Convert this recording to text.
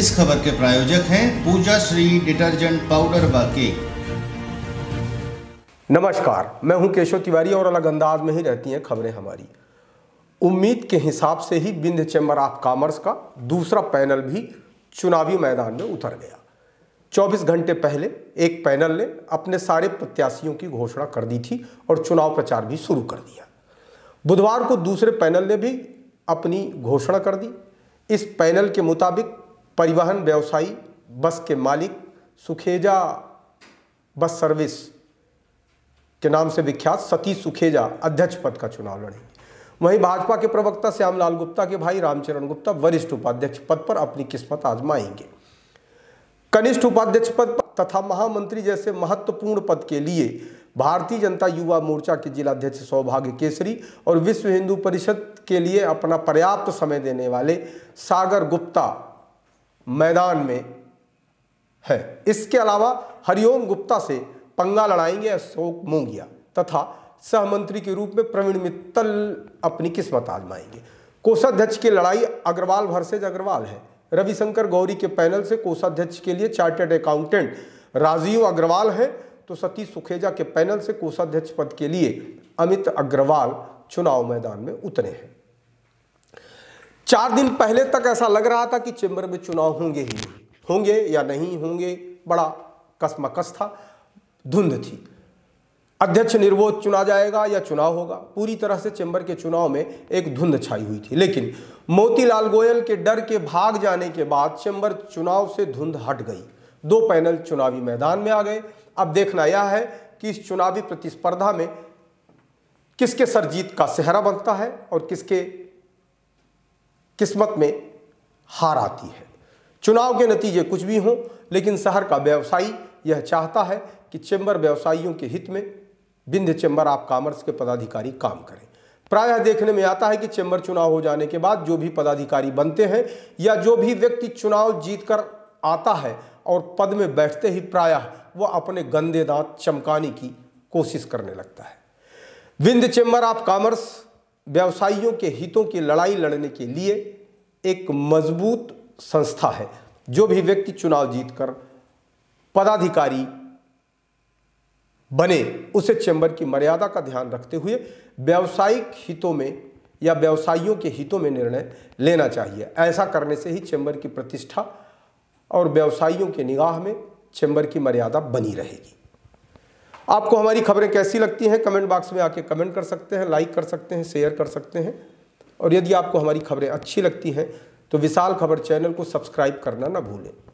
इस खबर के प्रायोजक हैं पूजा श्री डिटर्जेंट पाउडर व नमस्कार मैं हूं केशव तिवारी और अलग अंदाज में ही रहती हैं खबरें हमारी उम्मीद के हिसाब से ही बिंद चैम्बर ऑफ कॉमर्स का दूसरा पैनल भी चुनावी मैदान में उतर गया 24 घंटे पहले एक पैनल ने अपने सारे प्रत्याशियों की घोषणा कर दी थी और चुनाव प्रचार भी शुरू कर दिया बुधवार को दूसरे पैनल ने भी अपनी घोषणा कर दी इस पैनल के मुताबिक परिवहन व्यवसायी बस के मालिक सुखेजा बस सर्विस के नाम से विख्यात सतीश सुखेजा अध्यक्ष पद का चुनाव लड़ेंगे वहीं भाजपा के प्रवक्ता श्यामलाल गुप्ता के भाई रामचरण गुप्ता वरिष्ठ उपाध्यक्ष पद पर अपनी किस्मत आजमाएंगे कनिष्ठ उपाध्यक्ष पद तथा महामंत्री जैसे महत्वपूर्ण पद के लिए भारतीय जनता युवा मोर्चा के जिलाध्यक्ष सौभाग्य केसरी और विश्व हिंदू परिषद के लिए अपना पर्याप्त समय देने वाले सागर गुप्ता मैदान में है इसके अलावा हरिओम गुप्ता से पंगा लड़ाएंगे अशोक मोंगिया तथा सहमंत्री के रूप में प्रवीण मित्तल अपनी किस्मत आजमाएंगे कोषाध्यक्ष की लड़ाई अग्रवाल भरसेज अग्रवाल है रविशंकर गौरी के पैनल से कोषाध्यक्ष के लिए चार्टर्ड अकाउंटेंट राजीव अग्रवाल हैं तो सतीश सुखेजा के पैनल से कोषाध्यक्ष पद के लिए अमित अग्रवाल चुनाव मैदान में उतरे हैं चार दिन पहले तक ऐसा लग रहा था कि चेंबर में चुनाव होंगे ही होंगे या नहीं होंगे बड़ा कसमकस था धुंध थी अध्यक्ष निर्वोध चुना जाएगा या चुनाव होगा पूरी तरह से चेंबर के चुनाव में एक धुंध छाई हुई थी लेकिन मोतीलाल गोयल के डर के भाग जाने के बाद चेंबर चुनाव से धुंध हट गई दो पैनल चुनावी मैदान में आ गए अब देखना यह है कि इस चुनावी प्रतिस्पर्धा में किसके सर जीत का सेहरा बनता है और किसके किस्मत में हार आती है चुनाव के नतीजे कुछ भी हों लेकिन शहर का व्यवसायी यह चाहता है कि चैम्बर व्यवसायियों के हित में विंध्य चैम्बर ऑफ कॉमर्स के पदाधिकारी काम करें प्रायः देखने में आता है कि चैम्बर चुनाव हो जाने के बाद जो भी पदाधिकारी बनते हैं या जो भी व्यक्ति चुनाव जीतकर आता है और पद में बैठते ही प्रायः वह अपने गंदे दांत चमकाने की कोशिश करने लगता है विंध्य चैम्बर ऑफ कॉमर्स व्यवसायियों के हितों की लड़ाई लड़ने के लिए एक मजबूत संस्था है जो भी व्यक्ति चुनाव जीतकर पदाधिकारी बने उसे चैम्बर की मर्यादा का ध्यान रखते हुए व्यावसायिक हितों में या व्यवसायियों के हितों में निर्णय लेना चाहिए ऐसा करने से ही चैम्बर की प्रतिष्ठा और व्यवसायियों के निगाह में चैम्बर की मर्यादा बनी रहेगी आपको हमारी खबरें कैसी लगती हैं कमेंट बॉक्स में आके कमेंट कर सकते हैं लाइक कर सकते हैं शेयर कर सकते हैं और यदि आपको हमारी खबरें अच्छी लगती हैं तो विशाल खबर चैनल को सब्सक्राइब करना ना भूलें